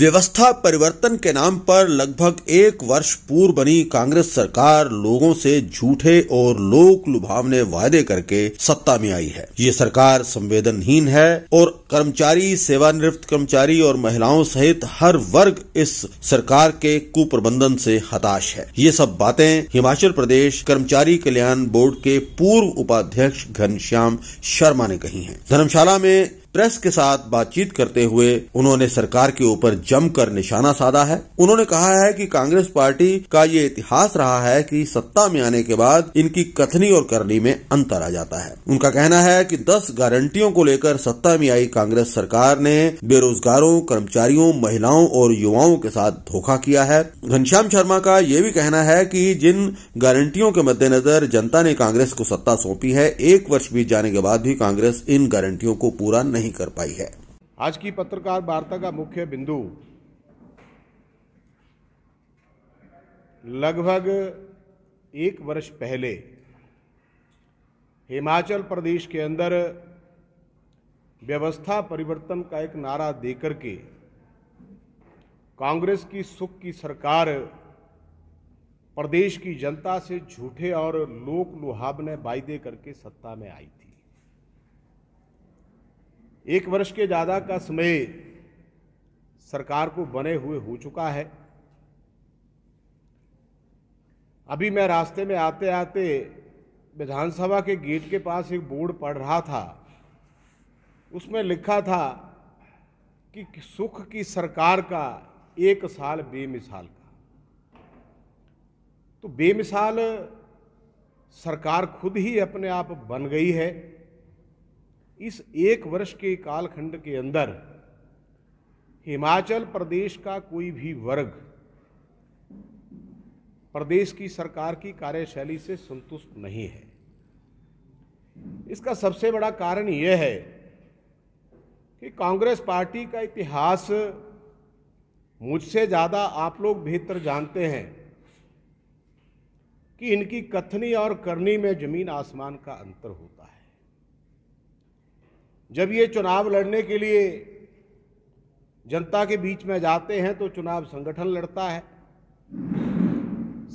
व्यवस्था परिवर्तन के नाम पर लगभग एक वर्ष पूर्व बनी कांग्रेस सरकार लोगों से झूठे और लोक लुभावने वायदे करके सत्ता में आई है ये सरकार संवेदनहीन है और कर्मचारी सेवानिवृत्त कर्मचारी और महिलाओं सहित हर वर्ग इस सरकार के कुप्रबंधन से हताश है ये सब बातें हिमाचल प्रदेश कर्मचारी कल्याण बोर्ड के पूर्व उपाध्यक्ष घनश्याम शर्मा ने कही है धर्मशाला में प्रेस के साथ बातचीत करते हुए उन्होंने सरकार के ऊपर जमकर निशाना साधा है उन्होंने कहा है कि कांग्रेस पार्टी का ये इतिहास रहा है कि सत्ता में आने के बाद इनकी कथनी और करनी में अंतर आ जाता है उनका कहना है कि 10 गारंटियों को लेकर सत्ता में आई कांग्रेस सरकार ने बेरोजगारों कर्मचारियों महिलाओं और युवाओं के साथ धोखा किया है घनश्याम शर्मा का यह भी कहना है कि जिन गारंटियों के मद्देनजर जनता ने कांग्रेस को सत्ता सौंपी है एक वर्ष बीत जाने के बाद भी कांग्रेस इन गारंटियों को पूरा नहीं नहीं कर पाई है आज की पत्रकार वार्ता का मुख्य बिंदु लगभग एक वर्ष पहले हिमाचल प्रदेश के अंदर व्यवस्था परिवर्तन का एक नारा देकर के कांग्रेस की सुख की सरकार प्रदेश की जनता से झूठे और लोक लुहावने वायदे करके सत्ता में आई थी एक वर्ष के ज़्यादा का समय सरकार को बने हुए हो चुका है अभी मैं रास्ते में आते आते विधानसभा के गेट के पास एक बोर्ड पढ़ रहा था उसमें लिखा था कि सुख की सरकार का एक साल बेमिसाल का तो बेमिसाल सरकार खुद ही अपने आप बन गई है इस एक वर्ष के कालखंड के अंदर हिमाचल प्रदेश का कोई भी वर्ग प्रदेश की सरकार की कार्यशैली से संतुष्ट नहीं है इसका सबसे बड़ा कारण यह है कि कांग्रेस पार्टी का इतिहास मुझसे ज़्यादा आप लोग बेहतर जानते हैं कि इनकी कथनी और करनी में जमीन आसमान का अंतर होता है जब ये चुनाव लड़ने के लिए जनता के बीच में जाते हैं तो चुनाव संगठन लड़ता है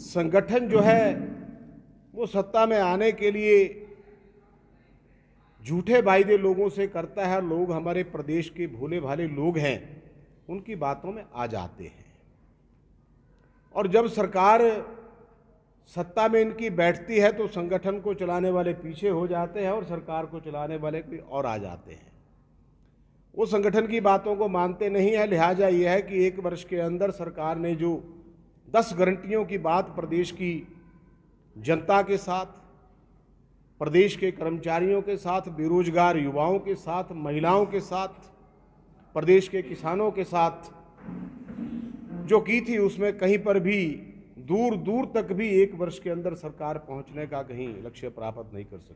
संगठन जो है वो सत्ता में आने के लिए झूठे वायदे लोगों से करता है लोग हमारे प्रदेश के भोले भाले लोग हैं उनकी बातों में आ जाते हैं और जब सरकार सत्ता में इनकी बैठती है तो संगठन को चलाने वाले पीछे हो जाते हैं और सरकार को चलाने वाले कोई और आ जाते हैं वो संगठन की बातों को मानते नहीं है लिहाजा यह है कि एक वर्ष के अंदर सरकार ने जो दस गारंटियों की बात प्रदेश की जनता के साथ प्रदेश के कर्मचारियों के साथ बेरोजगार युवाओं के साथ महिलाओं के साथ प्रदेश के किसानों के साथ जो की थी उसमें कहीं पर भी दूर दूर तक भी एक वर्ष के अंदर सरकार पहुंचने का कहीं लक्ष्य प्राप्त नहीं कर सकती